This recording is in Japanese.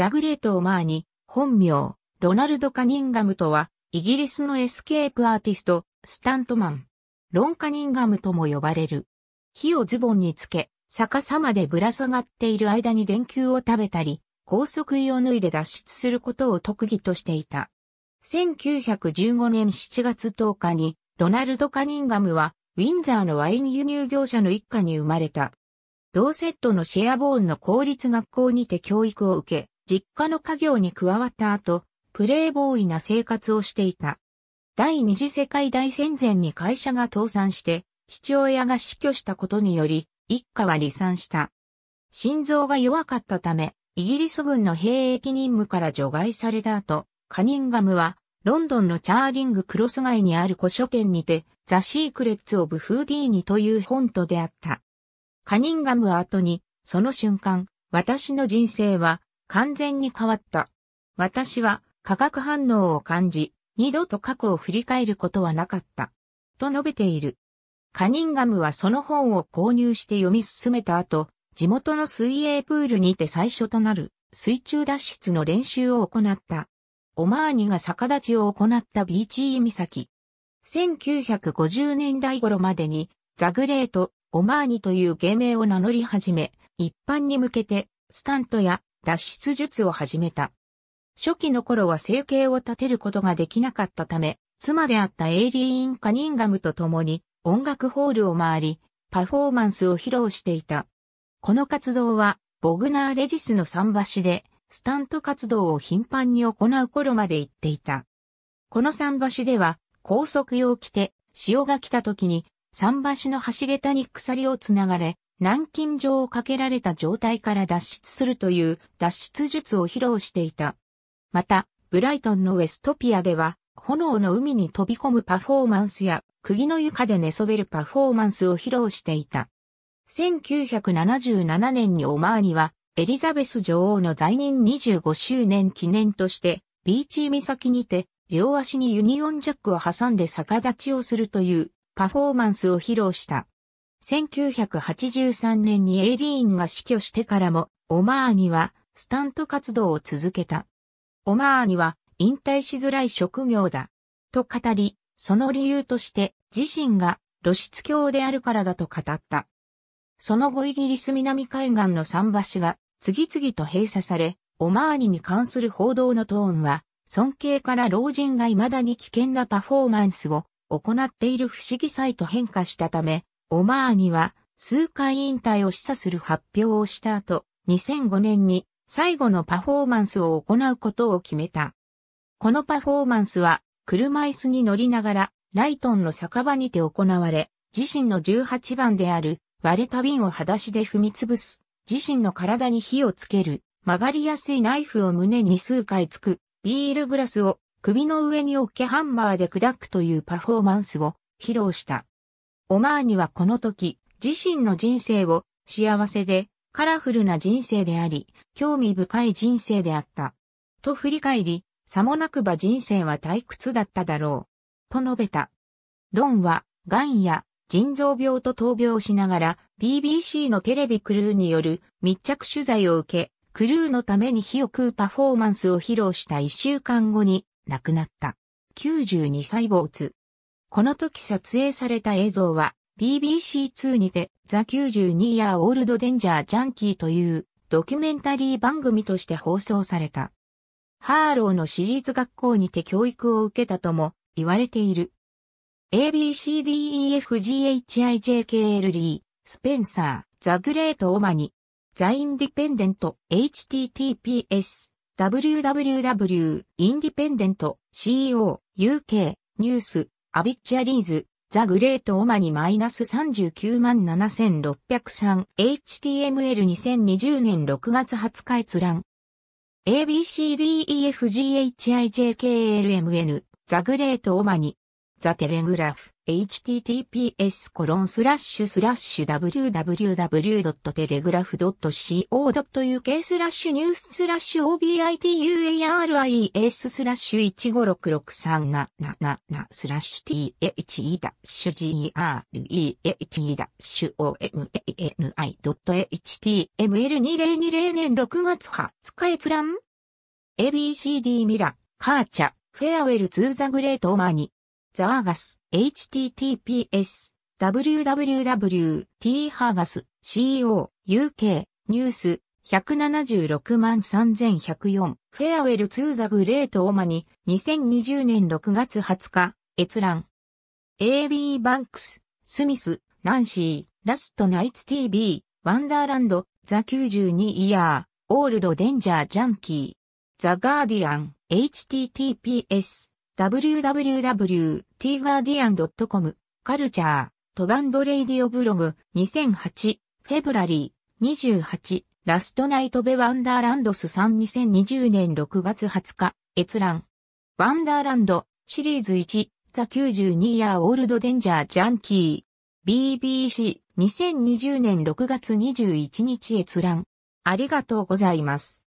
ザグレート・オマーニ、本名、ロナルド・カニンガムとは、イギリスのエスケープアーティスト、スタントマン、ロン・カニンガムとも呼ばれる。火をズボンにつけ、逆さまでぶら下がっている間に電球を食べたり、高速衣を脱いで脱出することを特技としていた。1915年7月10日に、ロナルド・カニンガムは、ウィンザーのワイン輸入業者の一家に生まれた。同セットのシェアボーンの公立学校にて教育を受け、実家の家業に加わった後、プレイボーイな生活をしていた。第二次世界大戦前に会社が倒産して、父親が死去したことにより、一家は離散した。心臓が弱かったため、イギリス軍の兵役任務から除外された後、カニンガムは、ロンドンのチャーリングクロス街にある古書店にて、ザ・シークレッツ・オブ・フーディーニという本と出会った。カニンガムは後に、その瞬間、私の人生は完全に変わった。私は化学反応を感じ、二度と過去を振り返ることはなかった。と述べている。カニンガムはその本を購入して読み進めた後、地元の水泳プールにて最初となる水中脱出の練習を行った。オマーニが逆立ちを行ったビーチー岬。1950年代頃までにザグレート、オマーニという芸名を名乗り始め、一般に向けてスタントや脱出術を始めた。初期の頃は生計を立てることができなかったため、妻であったエイリーン・カニンガムと共に音楽ホールを回り、パフォーマンスを披露していた。この活動は、ボグナー・レジスの桟橋で、スタント活動を頻繁に行う頃まで行っていた。この桟橋では、高速用着て、潮が来た時に、桟橋の橋桁に鎖をつながれ、軟禁状をかけられた状態から脱出するという脱出術を披露していた。また、ブライトンのウェストピアでは、炎の海に飛び込むパフォーマンスや、釘の床で寝そべるパフォーマンスを披露していた。1977年にオマーニは、エリザベス女王の在任25周年記念として、ビーチ岬にて、両足にユニオンジャックを挟んで逆立ちをするというパフォーマンスを披露した。1983年にエイリーンが死去してからも、オマーニは、スタント活動を続けた。オマーニは、引退しづらい職業だ。と語り、その理由として、自身が露出狂であるからだと語った。その後イギリス南海岸の桟橋が次々と閉鎖され、オマーニに関する報道のトーンは、尊敬から老人が未だに危険なパフォーマンスを行っている不思議さへと変化したため、オマーニは数回引退を示唆する発表をした後、2005年に最後のパフォーマンスを行うことを決めた。このパフォーマンスは車椅子に乗りながらライトンの酒場にて行われ、自身の18番である割れた瓶を裸足で踏み潰す、自身の体に火をつける、曲がりやすいナイフを胸に数回つく、ビールグラスを首の上に置けハンマーで砕くというパフォーマンスを披露した。オマーニはこの時、自身の人生を幸せでカラフルな人生であり、興味深い人生であった。と振り返り、さもなくば人生は退屈だっただろう。と述べた。ロンは、癌や腎臓病と闘病しながら、BBC のテレビクルーによる密着取材を受け、クルーのために火を食うパフォーマンスを披露した一週間後に亡くなった。92歳没。この時撮影された映像は BBC2 にてザ92 Year Old Danger Junkie というドキュメンタリー番組として放送された。ハーローの私立学校にて教育を受けたとも言われている。a b c d e f g h i j k l d スペンサー、ザ・グレート・オマニ、ザ・インディペンデント、https、www、インディペンデント、co、uk、ニュース、アビッチャリーズ、ザ・グレート・オマニマイナス39 7603HTML2020 年6月20日閲覧。ABCDEFGHIJKLMN、ザ・グレート・オマニ、ザ・テレグラフ。https www.telegraph.co.uk スラッシュニューススラッシュ obituaries スラッシュ1566377スラッシュ the-gre-omani.html2020 年6月20日閲覧 ABCD ミラ、カーチャ、フェアウェルツーザグレートオマニ。ザーガス、https, www.thargus.co.uk, ニュース、176万3104、フェアウェルツーザグレートオマニ、2020年6月20日、閲覧。AB バンクス、スミス、ナンシー、ラストナイツ TV、ワンダーランド、ザ92イヤー、オールドデンジャージャンキー、ザガーディアン、https、www.tguardian.com カルチャートバンドレイディオブログ2008フェブラリー28ラストナイトベワンダーランドス3 2020年6月20日閲覧ワンダーランドシリーズ1ザ92ヤーオールドデンジャージャンキー BBC2020 年6月21日閲覧ありがとうございます。